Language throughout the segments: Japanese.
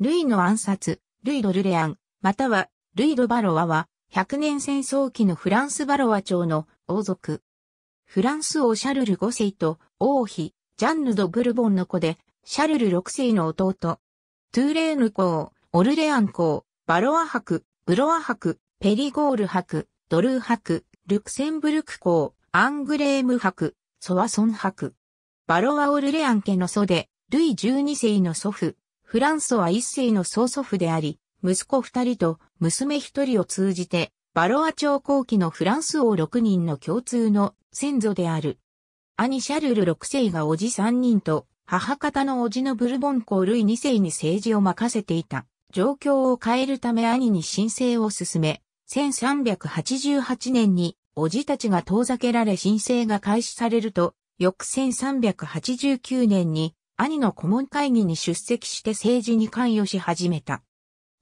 ルイの暗殺、ルイ・ドルレアン、または、ルイ・ド・バロワは、100年戦争期のフランス・バロワ朝の王族。フランス王シャルル5世と王妃、ジャンヌ・ド・ブルボンの子で、シャルル6世の弟。トゥーレーヌ公、オルレアン公、バロワ伯、ブロワ伯、ペリゴール伯、ドルー伯、ルクセンブルク公、アングレーム伯、ソワソン伯。バロワ・オルレアン家の祖で、ルイ12世の祖父、フランソは一世の曽祖父であり、息子二人と娘一人を通じて、バロア朝後期のフランス王六人の共通の先祖である。兄シャルル六世がおじ三人と、母方のおじのブルボン公ルイ二世に政治を任せていた。状況を変えるため兄に申請を進め、1388年に、おじたちが遠ざけられ申請が開始されると、翌1389年に、兄の顧問会議に出席して政治に関与し始めた。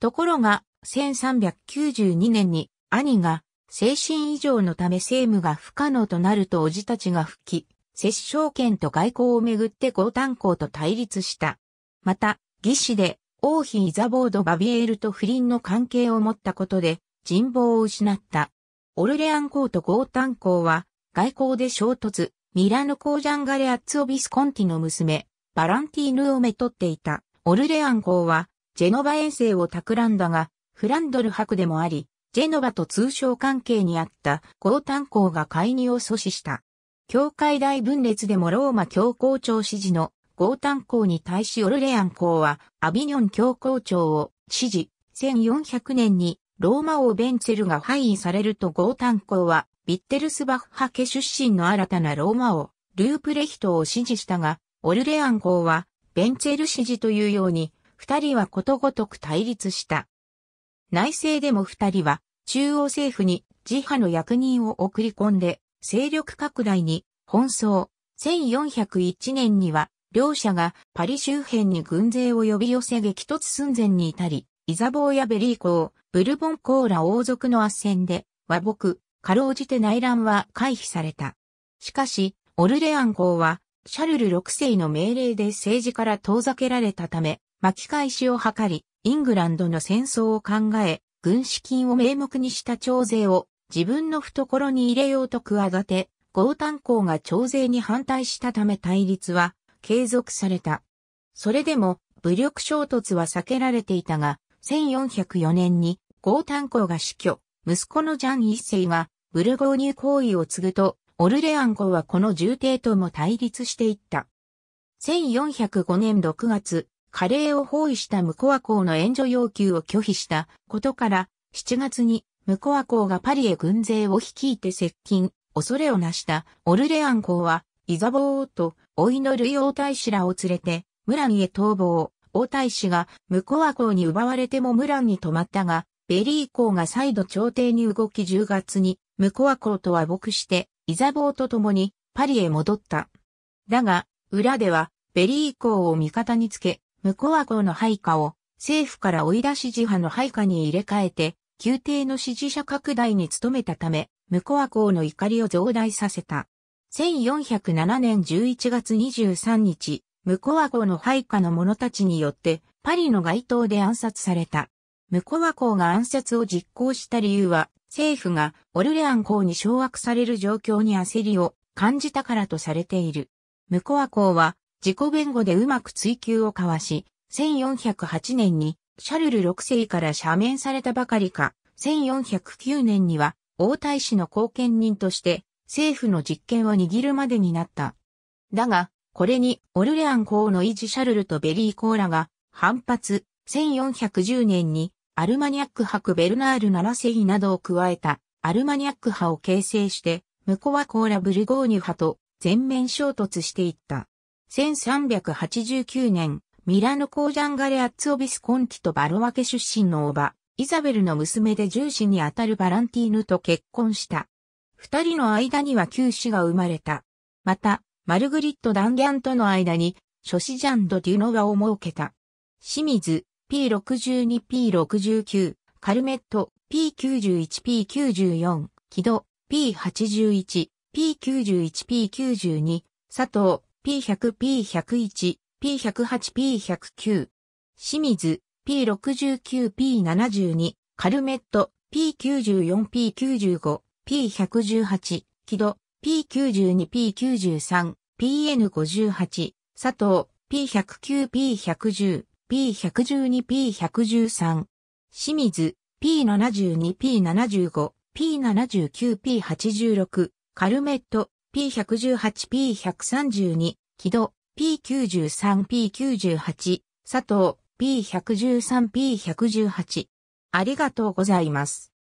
ところが、1392年に兄が精神異常のため政務が不可能となるとおじたちが復帰、摂政権と外交をめぐって豪炭公と対立した。また、義士で王妃イザボード・バビエールと不倫の関係を持ったことで人望を失った。オルレアン公と豪炭公は外交で衝突、ミラノ公ジャンガレ・アッツオ・ビスコンティの娘、バランティーヌをめとっていた。オルレアン公は、ジェノバ遠征を企んだが、フランドル博でもあり、ジェノバと通商関係にあったタン公が介入を阻止した。教会大分裂でもローマ教皇庁支持のタン公に対しオルレアン公はアビニョン教皇庁を支持。1400年にローマ王ベンツェルが廃位されるとゴータン公は、ビッテルスバッハ家出身の新たなローマ王、ループレヒトを支持したが、オルレアン号は、ベンチェル支持というように、二人はことごとく対立した。内政でも二人は、中央政府に自派の役人を送り込んで、勢力拡大に奔走。1401年には、両者がパリ周辺に軍勢を呼び寄せ激突寸前に至り、イザボーやベリー公、ブルボン公ら王族の圧戦で、和睦、かろうじて内乱は回避された。しかし、オルレアン公はシャルル6世の命令で政治から遠ざけられたため、巻き返しを図り、イングランドの戦争を考え、軍資金を名目にした徴税を自分の懐に入れようと企て、豪炭鉱が徴税に反対したため対立は継続された。それでも武力衝突は避けられていたが、1404年に豪炭鉱が死去、息子のジャン一世がブルゴーニュ行為を継ぐと、オルレアン号はこの重帝とも対立していった。1405年6月、カレーを包囲したムコア港の援助要求を拒否したことから、7月にムコア港がパリへ軍勢を率いて接近、恐れをなしたオルレアン港は、イザボーとお祈る王太子らを連れて、ムランへ逃亡。王太子がムコア港に奪われてもムランに止まったが、ベリー港が再度朝廷に動き10月にムコア港とは僕してイザボーと共にパリへ戻った。だが、裏では、ベリー公を味方につけ、ムコア公の配下を政府から追い出し自派の配下に入れ替えて、宮廷の支持者拡大に努めたため、ムコア公の怒りを増大させた。1407年11月23日、ムコア公の配下の者たちによって、パリの街頭で暗殺された。ムコア公が暗殺を実行した理由は、政府がオルレアン港に掌握される状況に焦りを感じたからとされている。ムコア港は自己弁護でうまく追求を交わし、1408年にシャルル6世から赦免されたばかりか、1409年には王太子の後見人として政府の実権を握るまでになった。だが、これにオルレアン港の維持シャルルとベリーーらが反発、1410年にアルマニアック博ベルナール7世などを加えたアルマニアック派を形成して、向こうはコーラ・ブルゴーニュ派と全面衝突していった。1389年、ミラノージャンガレ・アッツオビス・コンティとバロワケ出身の叔母、イザベルの娘で重視にあたるバランティーヌと結婚した。二人の間には九子が生まれた。また、マルグリット・ダンギャンとの間に、諸子ジャンド・デュノワを設けた。清水、P62、P69、カルメット、P91、P94、キド、P81、P91、P92、佐藤、P100、P101、P108、P109、清水、P69、P72、カルメット、P94、P95、P118、キド、P92、P93、PN58、佐藤、P109、P110、P112、P113、清水、P72、P75、P79、P86、カルメット、P118、P132、木戸、P93、P98、佐藤、P113、P118。ありがとうございます。